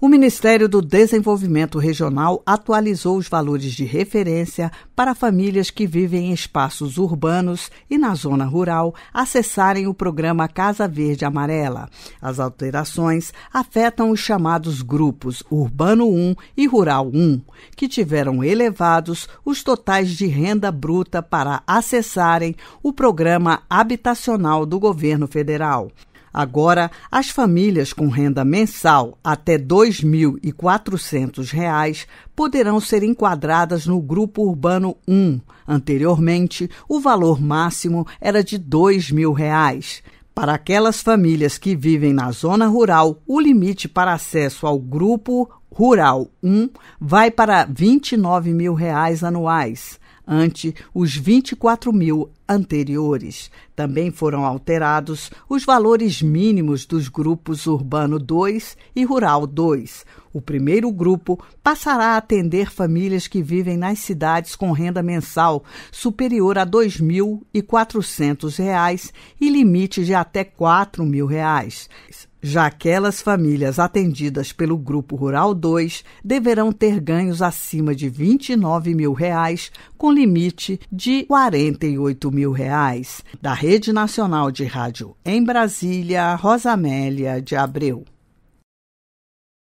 O Ministério do Desenvolvimento Regional atualizou os valores de referência para famílias que vivem em espaços urbanos e na zona rural acessarem o programa Casa Verde Amarela. As alterações afetam os chamados grupos Urbano 1 e Rural 1, que tiveram elevados os totais de renda bruta para acessarem o programa habitacional do governo federal. Agora, as famílias com renda mensal até R$ 2.400 poderão ser enquadradas no Grupo Urbano 1. Anteriormente, o valor máximo era de R$ 2.000. Para aquelas famílias que vivem na zona rural, o limite para acesso ao Grupo Rural 1 vai para R$ 29 mil reais anuais ante os 24 mil anteriores. Também foram alterados os valores mínimos dos grupos Urbano 2 e Rural 2. O primeiro grupo passará a atender famílias que vivem nas cidades com renda mensal superior a R$ 2.400 e limite de até R$ 4.000. Já aquelas famílias atendidas pelo Grupo Rural 2 deverão ter ganhos acima de R$ 29 mil, reais, com limite de R$ 48 mil. Reais. Da Rede Nacional de Rádio em Brasília, Rosamélia de Abreu.